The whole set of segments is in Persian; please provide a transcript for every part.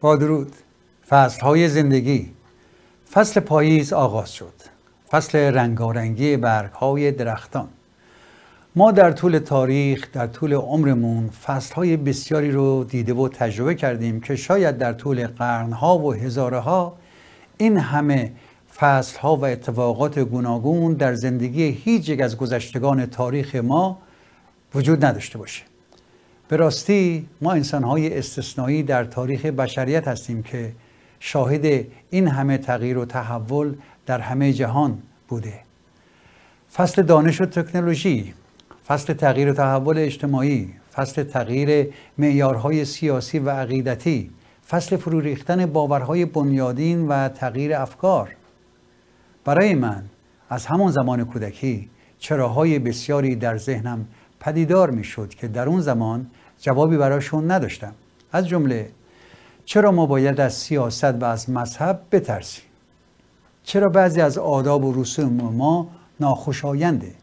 با درود های زندگی فصل پاییز آغاز شد فصل رنگارنگی های درختان ما در طول تاریخ در طول عمرمون فصل های بسیاری رو دیده و تجربه کردیم که شاید در طول قرن ها و ها این همه فصل ها و اتفاقات گوناگون در زندگی هیچ یک از گذشتگان تاریخ ما وجود نداشته باشه به راستی ما های استثنایی در تاریخ بشریت هستیم که شاهد این همه تغییر و تحول در همه جهان بوده فصل دانش و تکنولوژی فصل تغییر و تحول اجتماعی فصل تغییر معیارهای سیاسی و عقیدتی فصل فرو ریختن باورهای بنیادین و تغییر افکار برای من از همان زمان کودکی چراهای بسیاری در ذهنم پدیدار میشد که در اون زمان جوابی برایشون نداشتم از جمله چرا ما باید از سیاست و از مذهب بترسیم چرا بعضی از آداب و رسوم ما ناخوشاینده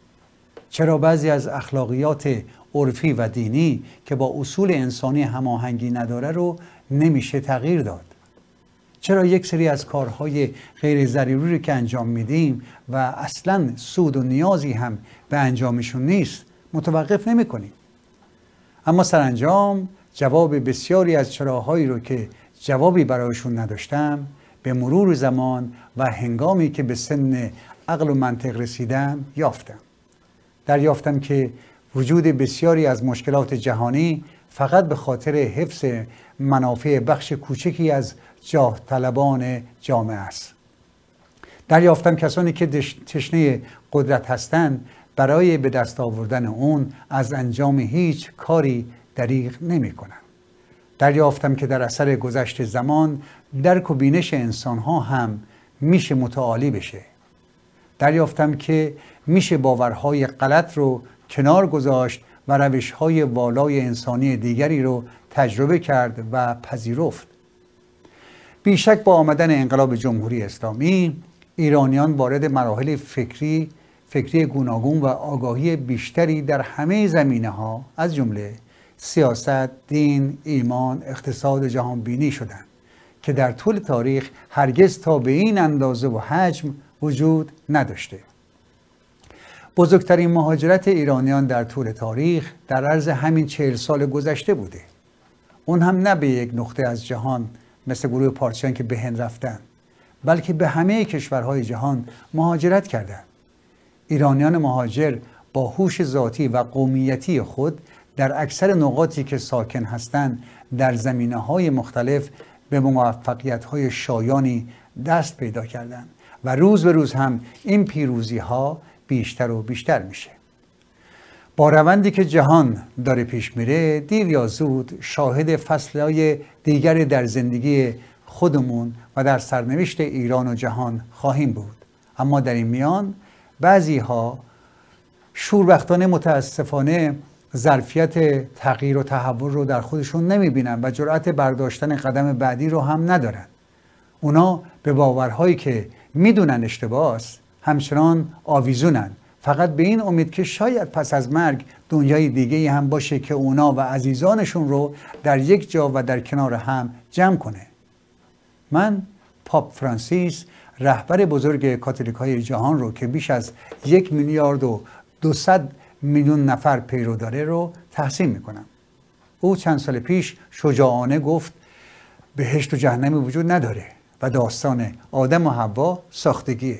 چرا بعضی از اخلاقیات عرفی و دینی که با اصول انسانی هماهنگی نداره رو نمیشه تغییر داد چرا یک سری از کارهای غیر ضروری رو که انجام میدیم و اصلا سود و نیازی هم به انجامشون نیست متوقف نمیکنیم اما سرانجام جواب بسیاری از چراهایی رو که جوابی برایشون نداشتم به مرور زمان و هنگامی که به سن عقل و منطق رسیدم یافتم دریافتم که وجود بسیاری از مشکلات جهانی فقط به خاطر حفظ منافع بخش کوچکی از جاه طلبان جامعه است دریافتم کسانی که تشنه قدرت هستند برای به دست آوردن اون از انجام هیچ کاری دریغ نمی کنن. دریافتم که در اثر گذشت زمان درک و بینش انسان ها هم میشه متعالی بشه دریافتم که میشه باورهای غلط رو کنار گذاشت و های والای انسانی دیگری رو تجربه کرد و پذیرفت بیشک با آمدن انقلاب جمهوری اسلامی ایرانیان وارد مراحل فکری فکری گوناگون و آگاهی بیشتری در همه زمینه ها از جمله سیاست، دین، ایمان، اقتصاد جهان بینی شدند که در طول تاریخ هرگز تا به این اندازه و حجم وجود نداشته بزرگترین مهاجرت ایرانیان در طول تاریخ در عرض همین چهل سال گذشته بوده اون هم نه به یک نقطه از جهان مثل گروه پارچیان که به هند رفتن بلکه به همه کشورهای جهان مهاجرت کردند ایرانیان مهاجر با هوش ذاتی و قومیتی خود در اکثر نقاطی که ساکن هستند در زمینه های مختلف به موفقیت های شایانی دست پیدا کردند و روز به روز هم این پیروزی ها بیشتر و بیشتر میشه با روندی که جهان داره پیش میره دیر یا زود شاهد های دیگری در زندگی خودمون و در سرنوشت ایران و جهان خواهیم بود اما در این میان بعضی ها شوربختانه متاسفانه ظرفیت تغییر و تحول رو در خودشون بینن و جرأت برداشتن قدم بعدی رو هم ندارن اونا به باورهایی که میدونن اشتباه است همچنان آویزونن فقط به این امید که شاید پس از مرگ دنیای دیگه هم باشه که اونا و عزیزانشون رو در یک جا و در کنار هم جمع کنه من پاپ فرانسیس رهبر بزرگ کاتولیک های جهان رو که بیش از یک میلیارد و 200 میلیون نفر پیرو داره رو تحسین میکنم او چند سال پیش شجاعانه گفت بهشت و جهنمی وجود نداره و داستان آدم و حوا ساختگیه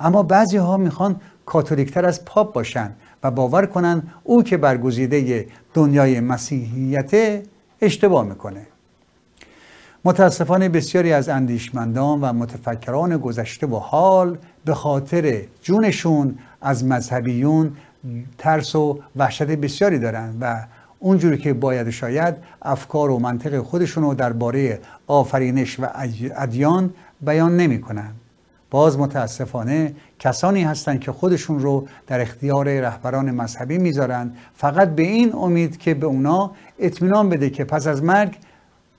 اما بعضی ها میخوان کاتولیکتر از پاپ باشن و باور کنن او که برگزیده دنیای مسیحیت اشتباه میکنه متاسفانه بسیاری از اندیشمندان و متفکران گذشته و حال به خاطر جونشون از مذهبیون ترس و وحشت بسیاری دارند و اونجوری که باید شاید افکار و منطق خودشون رو درباره آفرینش و ادیان بیان نمی کنن. باز متاسفانه کسانی هستند که خودشون رو در اختیار رهبران مذهبی میذارن فقط به این امید که به اونا اطمینان بده که پس از مرگ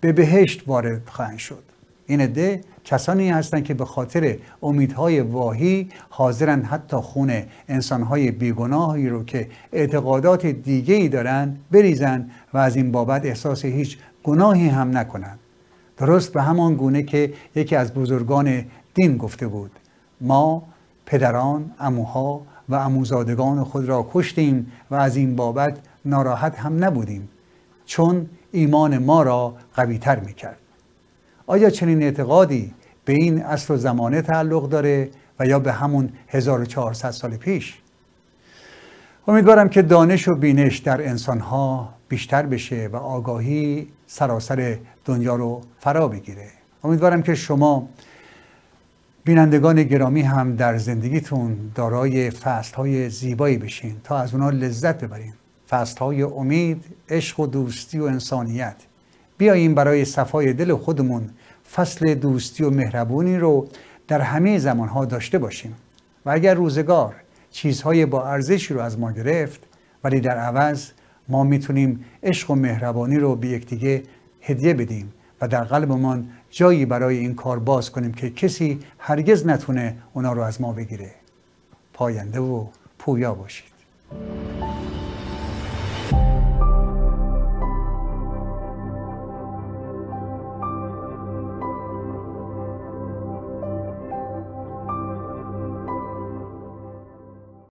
به بهشت وارد خواهند شد این عده کسانی هستند که به خاطر امیدهای واهی حاضرند حتی خون انسانهای بیگناهی رو که اعتقادات دیگه ای دارن بریزن و از این بابت احساس هیچ گناهی هم نکنند درست به همان گونه که یکی از بزرگان دین گفته بود ما پدران، اموها و اموزادگان خود را کشتیم و از این بابت ناراحت هم نبودیم چون ایمان ما را تر می کرد. آیا چنین اعتقادی به این اصل و زمانه تعلق داره و یا به همون 1400 سال پیش؟ امیدوارم که دانش و بینش در انسانها بیشتر بشه و آگاهی سراسر دنیا رو فرا بگیره امیدوارم که شما بینندگان گرامی هم در زندگیتون دارای فصلهای زیبایی بشین تا از اونا لذت ببرین های امید، عشق و دوستی و انسانیت بیاییم برای صفای دل خودمون فصل دوستی و مهربونی رو در همه زمانها داشته باشیم و اگر روزگار چیزهای با ارزشی رو از ما گرفت ولی در عوض ما میتونیم عشق و مهربانی رو به یکدیگه هدیه بدیم و در قلبمان جایی برای این کار باز کنیم که کسی هرگز نتونه اونا رو از ما بگیره پاینده و پویا باشید